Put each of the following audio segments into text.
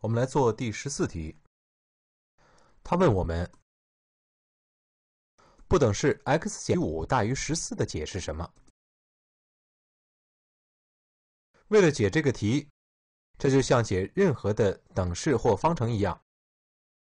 我们来做第十四题。他问我们：不等式 x 减五大于十四的解是什么？为了解这个题，这就像解任何的等式或方程一样，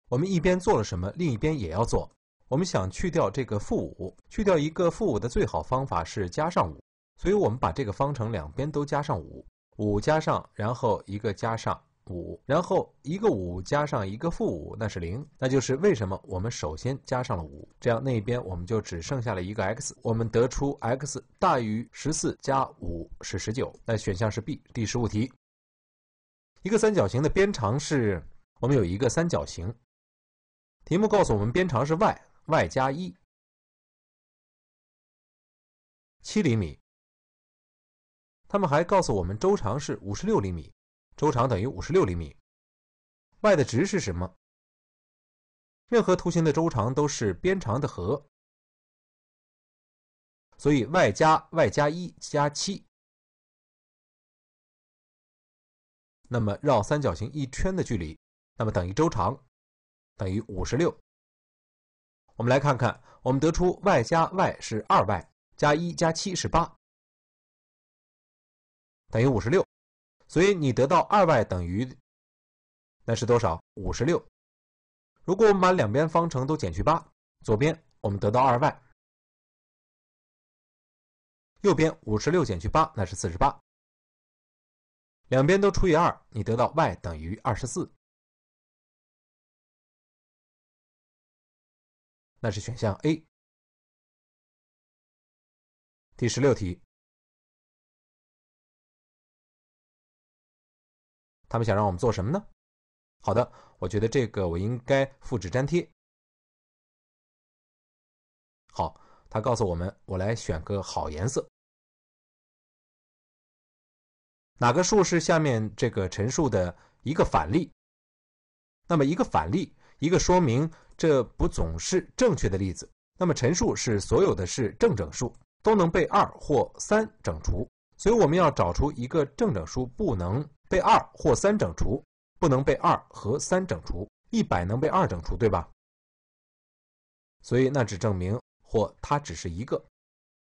我们一边做了什么，另一边也要做。我们想去掉这个负五，去掉一个负五的最好方法是加上五，所以我们把这个方程两边都加上五，五加上，然后一个加上。五，然后一个五加上一个负五，那是零，那就是为什么我们首先加上了五，这样那边我们就只剩下了一个 x，我们得出 x 大于十四加五是十九，那选项是 B。第十五题，一个三角形的边长是，我们有一个三角形，题目告诉我们边长是 y，y 加一七厘米，他们还告诉我们周长是五十六厘米。周长等于五十六厘米，y 的值是什么？任何图形的周长都是边长的和，所以 y 加 y 加一加七，那么绕三角形一圈的距离，那么等于周长，等于五十六。我们来看看，我们得出 y 加 y 是二 y 加一加七是八，等于五十六。所以你得到二 y 等于，那是多少？五十六。如果我们把两边方程都减去八，左边我们得到二 y，右边五十六减去八那是四十八。两边都除以二，你得到 y 等于二十四。那是选项 A。第十六题。他们想让我们做什么呢？好的，我觉得这个我应该复制粘贴。好，他告诉我们，我来选个好颜色。哪个数是下面这个陈述的一个反例？那么一个反例，一个说明这不总是正确的例子。那么陈述是所有的是正整数都能被二或三整除。所以我们要找出一个正整数不能被二或三整除，不能被二和三整除。一百能被二整除，对吧？所以那只证明或它只是一个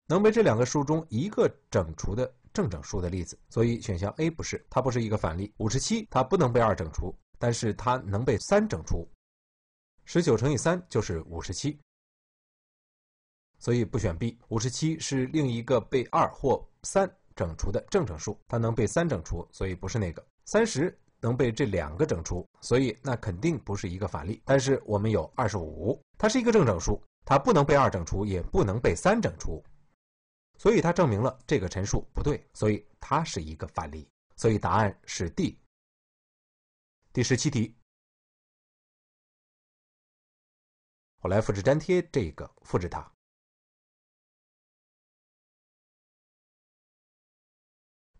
能被这两个数中一个整除的正整数的例子。所以选项 A 不是，它不是一个反例。五十七它不能被二整除，但是它能被三整除，十九乘以三就是五十七，所以不选 B。五十七是另一个被二或三。整除的正整数，它能被三整除，所以不是那个三十能被这两个整除，所以那肯定不是一个反例。但是我们有二十五，它是一个正整数，它不能被二整除，也不能被三整除，所以它证明了这个陈述不对，所以它是一个反例，所以答案是 D。第十七题，我来复制粘贴这个，复制它。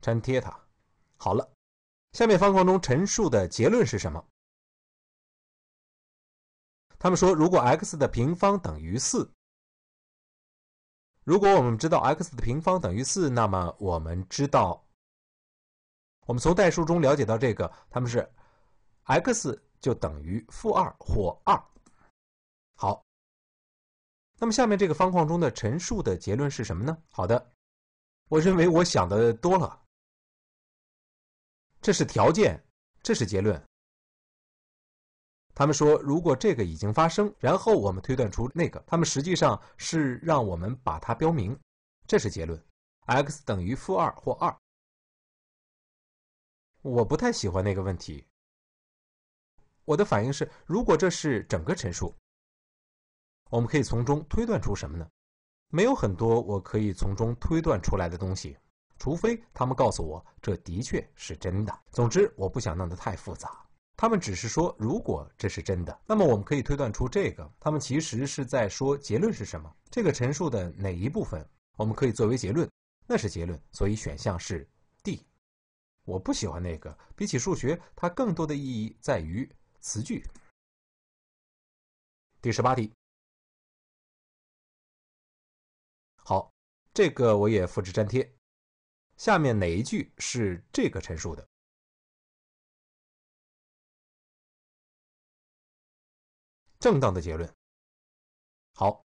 粘贴它。好了，下面方框中陈述的结论是什么？他们说，如果 x 的平方等于四，如果我们知道 x 的平方等于四，那么我们知道，我们从代数中了解到这个，他们是 x 就等于负二或二。好，那么下面这个方框中的陈述的结论是什么呢？好的，我认为我想的多了。这是条件，这是结论。他们说，如果这个已经发生，然后我们推断出那个。他们实际上是让我们把它标明，这是结论，x 等于负二或二。我不太喜欢那个问题。我的反应是，如果这是整个陈述，我们可以从中推断出什么呢？没有很多我可以从中推断出来的东西。除非他们告诉我这的确是真的。总之，我不想弄得太复杂。他们只是说，如果这是真的，那么我们可以推断出这个。他们其实是在说结论是什么？这个陈述的哪一部分我们可以作为结论？那是结论，所以选项是 D。我不喜欢那个。比起数学，它更多的意义在于词句。第十八题，好，这个我也复制粘贴。下面哪一句是这个陈述的正当的结论？好，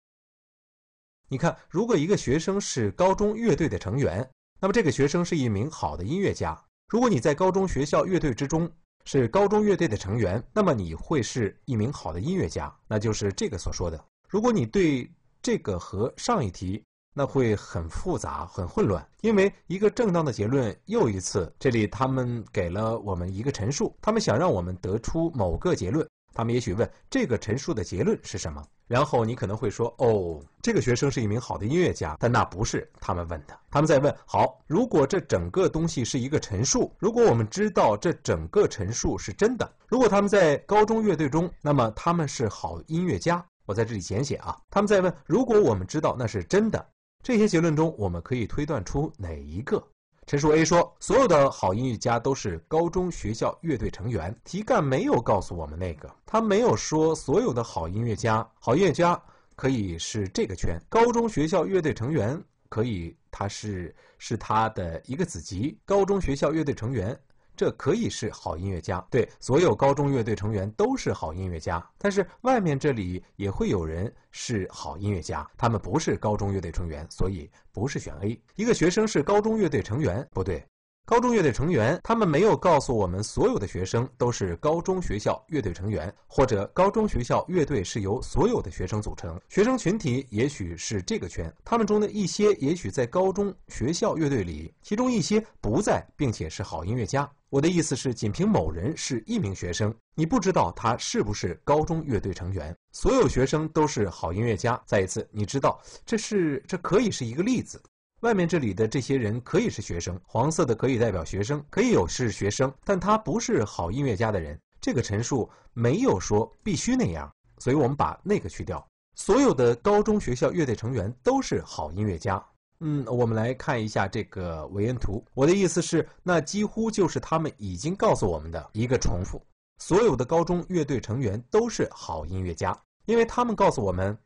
你看，如果一个学生是高中乐队的成员，那么这个学生是一名好的音乐家。如果你在高中学校乐队之中是高中乐队的成员，那么你会是一名好的音乐家，那就是这个所说的。如果你对这个和上一题。那会很复杂，很混乱，因为一个正当的结论又一次。这里他们给了我们一个陈述，他们想让我们得出某个结论。他们也许问这个陈述的结论是什么，然后你可能会说哦，这个学生是一名好的音乐家，但那不是他们问的，他们在问。好，如果这整个东西是一个陈述，如果我们知道这整个陈述是真的，如果他们在高中乐队中，那么他们是好音乐家。我在这里简写啊，他们在问，如果我们知道那是真的。这些结论中，我们可以推断出哪一个？陈述 A 说，所有的好音乐家都是高中学校乐队成员。题干没有告诉我们那个，他没有说所有的好音乐家、好音乐家可以是这个圈，高中学校乐队成员可以，他是是他的一个子集，高中学校乐队成员。这可以是好音乐家，对所有高中乐队成员都是好音乐家，但是外面这里也会有人是好音乐家，他们不是高中乐队成员，所以不是选 A。一个学生是高中乐队成员，不对。高中乐队成员，他们没有告诉我们所有的学生都是高中学校乐队成员，或者高中学校乐队是由所有的学生组成。学生群体也许是这个圈，他们中的一些也许在高中学校乐队里，其中一些不在，并且是好音乐家。我的意思是，仅凭某人是一名学生，你不知道他是不是高中乐队成员。所有学生都是好音乐家，再一次，你知道这是这可以是一个例子。外面这里的这些人可以是学生，黄色的可以代表学生，可以有是学生，但他不是好音乐家的人。这个陈述没有说必须那样，所以我们把那个去掉。所有的高中学校乐队成员都是好音乐家。嗯，我们来看一下这个维恩图。我的意思是，那几乎就是他们已经告诉我们的一个重复。所有的高中乐队成员都是好音乐家，因为他们告诉我们，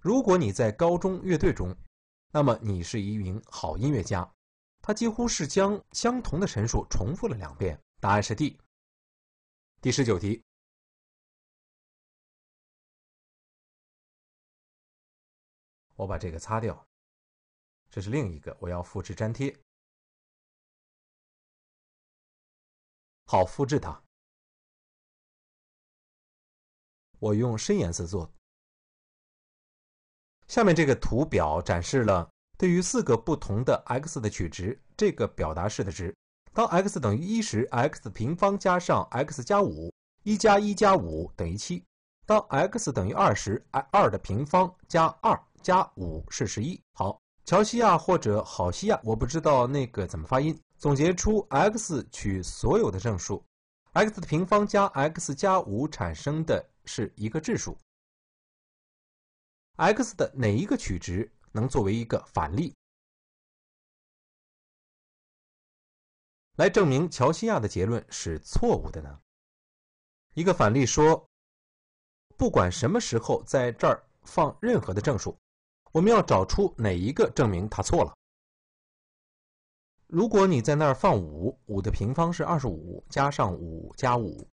如果你在高中乐队中。那么你是一名好音乐家，他几乎是将相同的陈述重复了两遍。答案是 D。第十九题，我把这个擦掉，这是另一个，我要复制粘贴，好复制它，我用深颜色做。下面这个图表展示了对于四个不同的 x 的取值，这个表达式的值。当 x 等于一时，x 平方加上 x 加五，一加一加五等于七。当 x 等于二十，二的平方加二加五是十一。好，乔西亚或者郝西亚，我不知道那个怎么发音。总结出 x 取所有的正数，x 的平方加 x 加五产生的是一个质数。x 的哪一个取值能作为一个反例，来证明乔西亚的结论是错误的呢？一个反例说，不管什么时候在这儿放任何的正数，我们要找出哪一个证明它错了。如果你在那儿放五，五的平方是二十五，加上五加五，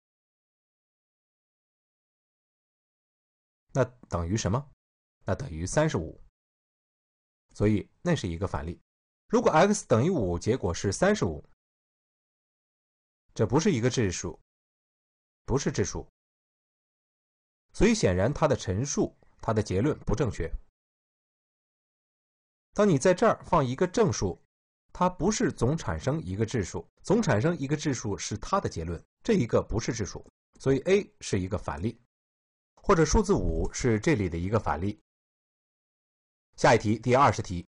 那等于什么？那等于三十五，所以那是一个反例。如果 x 等于五，结果是三十五，这不是一个质数，不是质数。所以显然它的陈述，它的结论不正确。当你在这儿放一个正数，它不是总产生一个质数，总产生一个质数是它的结论，这一个不是质数，所以 A 是一个反例，或者数字五是这里的一个反例。下一题，第二十题，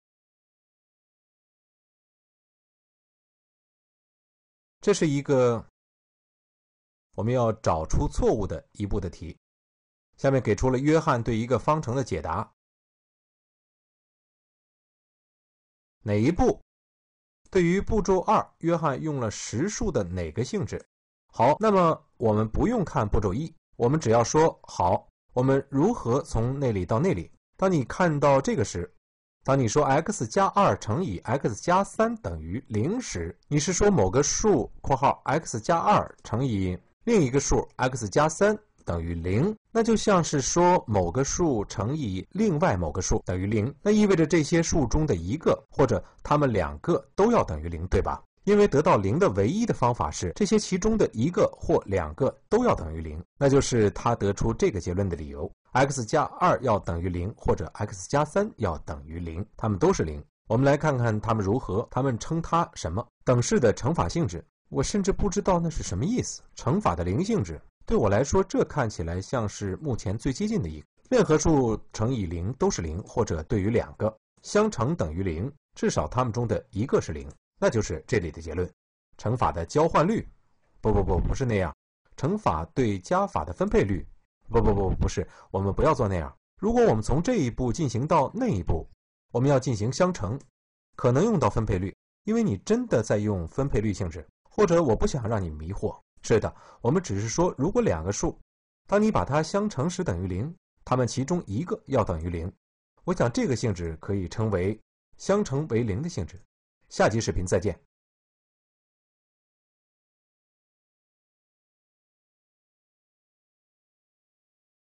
这是一个我们要找出错误的一步的题。下面给出了约翰对一个方程的解答，哪一步对于步骤二，约翰用了实数的哪个性质？好，那么我们不用看步骤一，我们只要说好，我们如何从那里到那里？当你看到这个时，当你说 x 加二乘以 x 加三等于零时，你是说某个数（括号 x 加二）乘以另一个数 x 加三等于零，那就像是说某个数乘以另外某个数等于零。那意味着这些数中的一个或者它们两个都要等于零，对吧？因为得到零的唯一的方法是这些其中的一个或两个都要等于零，那就是他得出这个结论的理由。x 加二要等于零，或者 x 加三要等于零，它们都是零。我们来看看它们如何，它们称它什么？等式的乘法性质，我甚至不知道那是什么意思。乘法的零性质，对我来说这看起来像是目前最接近的一个。任何数乘以零都是零，或者对于两个相乘等于零，至少它们中的一个是零，那就是这里的结论。乘法的交换率，不不不，不是那样。乘法对加法的分配率不不不不是，我们不要做那样。如果我们从这一步进行到那一步，我们要进行相乘，可能用到分配率，因为你真的在用分配率性质。或者我不想让你迷惑，是的，我们只是说，如果两个数，当你把它相乘时等于零，它们其中一个要等于零。我想这个性质可以称为相乘为零的性质。下集视频再见。